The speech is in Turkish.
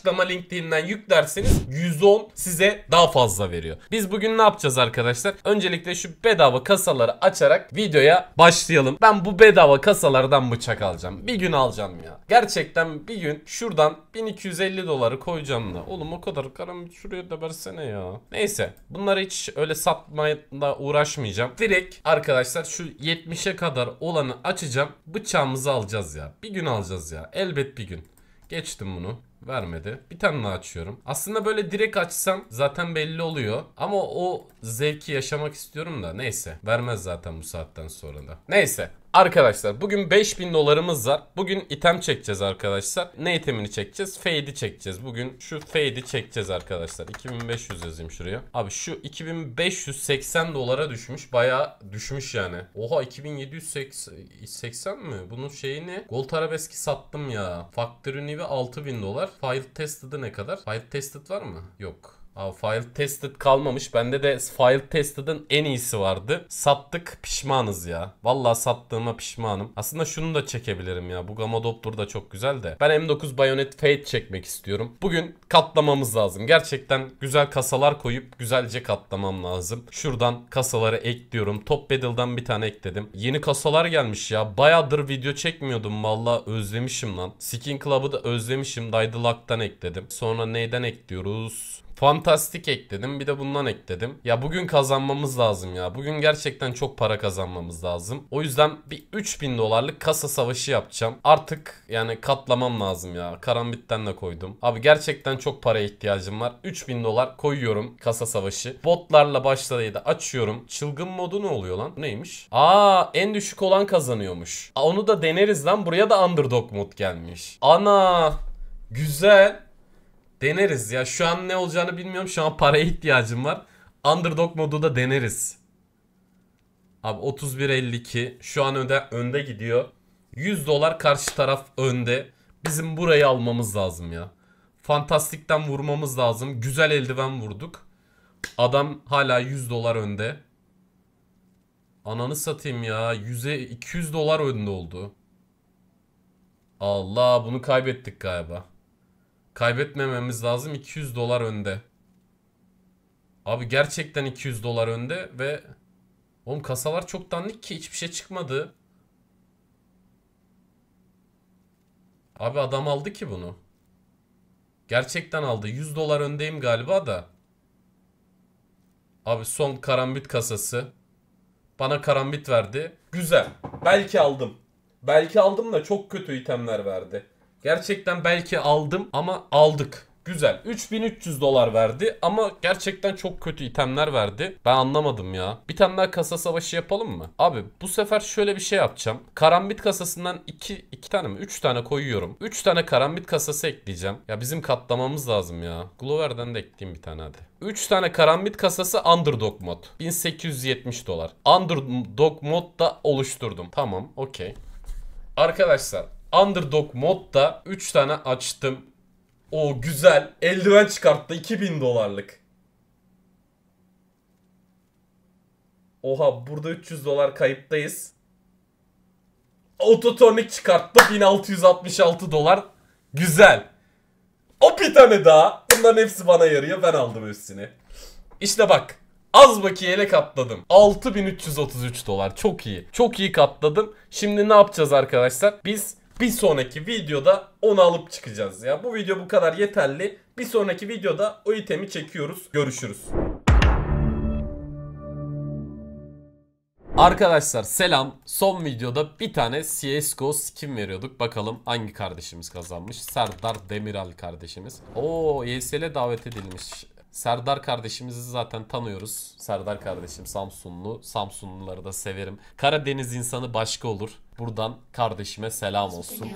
açıklama linkliğinden yüklerseniz 110 size daha fazla veriyor. Biz bugün ne yapacağız arkadaşlar? Öncelikle şu bedava kasaları açarak videoya başlayalım. Ben bu bedava kasalardan bıçak alacağım. Bir gün alacağım ya. Gerçekten bir gün şuradan 1250 doları koyacağım da. Oğlum o kadar karam şuraya da versene ya. Neyse bunları hiç öyle satmayla uğraşmayacağım. Direkt arkadaşlar şu 70'e kadar olanı açacağım. Bıçağımızı alacağız ya. Bir gün alacağız ya. Elbet bir gün. Geçtim bunu. Vermedi. Bir tane daha açıyorum. Aslında böyle direkt açsam zaten belli oluyor. Ama o zevki yaşamak istiyorum da neyse. Vermez zaten bu saatten sonra da. Neyse. Arkadaşlar bugün 5000 dolarımız var. Bugün item çekeceğiz arkadaşlar. Ne itemini çekeceğiz? Fade'i çekeceğiz. Bugün şu fade'i çekeceğiz arkadaşlar. 2500 yazayım şuraya. Abi şu 2580 dolara düşmüş. Baya düşmüş yani. Oha 2780 mi? Bunun şeyini Gold Arabeski sattım ya. Faktörünü ve 6000 dolar kadar? File tested'ı ne kadar? File tested var mı? Yok. Abi file tested kalmamış. Bende de file tested'ın en iyisi vardı. Sattık pişmanız ya. Vallahi sattığıma pişmanım. Aslında şunu da çekebilirim ya. Bu Gamma Doppler da çok güzel de. Ben M9 Bayonet fade çekmek istiyorum. Bugün katlamamız lazım. Gerçekten güzel kasalar koyup güzelce katlamam lazım. Şuradan kasaları ekliyorum. Top Battle'dan bir tane ekledim. Yeni kasalar gelmiş ya. Bayağıdır video çekmiyordum. Valla özlemişim lan. Skin Club'ı da özlemişim. Daydı ekledim. Sonra neyden ekliyoruz? Fantastik ekledim. Bir de bundan ekledim. Ya bugün kazanmamız lazım ya. Bugün gerçekten çok para kazanmamız lazım. O yüzden bir 3000 dolarlık kasa savaşı yapacağım. Artık yani katlamam lazım ya. Karambitten de koydum. Abi gerçekten çok paraya ihtiyacım var. 3000 dolar koyuyorum kasa savaşı. Botlarla başlarıydı açıyorum. Çılgın modu ne oluyor lan? Neymiş? Aa en düşük olan kazanıyormuş. Aa, onu da deneriz lan. Buraya da underdog mod gelmiş. Ana güzel. Deneriz ya. Şu an ne olacağını bilmiyorum. Şu an paraya ihtiyacım var. Underdog modu da deneriz. Abi 31.52 şu an önde, önde gidiyor. 100 dolar karşı taraf önde. Bizim burayı almamız lazım ya. Fantastikten vurmamız lazım. Güzel eldiven vurduk. Adam hala 100 dolar önde. Ananı satayım ya. 100'e 200 dolar önde oldu. Allah bunu kaybettik galiba. Kaybetmememiz lazım. 200 dolar önde. Abi gerçekten 200 dolar önde ve oğlum kasalar çok dandik ki hiçbir şey çıkmadı. Abi adam aldı ki bunu. Gerçekten aldı. 100 dolar öndeyim galiba da. Abi son karambit kasası. Bana karambit verdi. Güzel. Belki aldım. Belki aldım da çok kötü itemler verdi. Gerçekten belki aldım ama aldık. Güzel. 3300 dolar verdi ama gerçekten çok kötü itemler verdi. Ben anlamadım ya. Bir tane daha kasa savaşı yapalım mı? Abi bu sefer şöyle bir şey yapacağım. Karambit kasasından 2 2 tane mi? 3 tane koyuyorum. 3 tane karambit kasası ekleyeceğim. Ya bizim katlamamız lazım ya. Glover'den de ekleyeyim bir tane hadi. 3 tane karambit kasası underdog mod. 1870 dolar. Underdog mod da oluşturdum. Tamam okey. Arkadaşlar Underdog modda 3 tane açtım. O güzel. Eldiven çıkarttı 2000 dolarlık. Oha burada 300 dolar kayıptayız. Ototonik çıkarttı 1666 dolar. Güzel. O bir tane daha. Bunların hepsi bana yarıyor. Ben aldım hepsini. İşte bak. Az bakiyeyle katladım. 6333 dolar. Çok iyi. Çok iyi katladım. Şimdi ne yapacağız arkadaşlar? Biz bir sonraki videoda onu alıp çıkacağız. Ya bu video bu kadar yeterli. Bir sonraki videoda o itemi çekiyoruz. Görüşürüz. Arkadaşlar selam. Son videoda bir tane CSGO skin veriyorduk. Bakalım hangi kardeşimiz kazanmış? Serdar Demiral kardeşimiz. Oo ESL'e davet edilmiş. Serdar kardeşimizi zaten tanıyoruz. Serdar kardeşim Samsunlu. Samsunluları da severim. Karadeniz insanı başka olur. Buradan kardeşime selam olsun.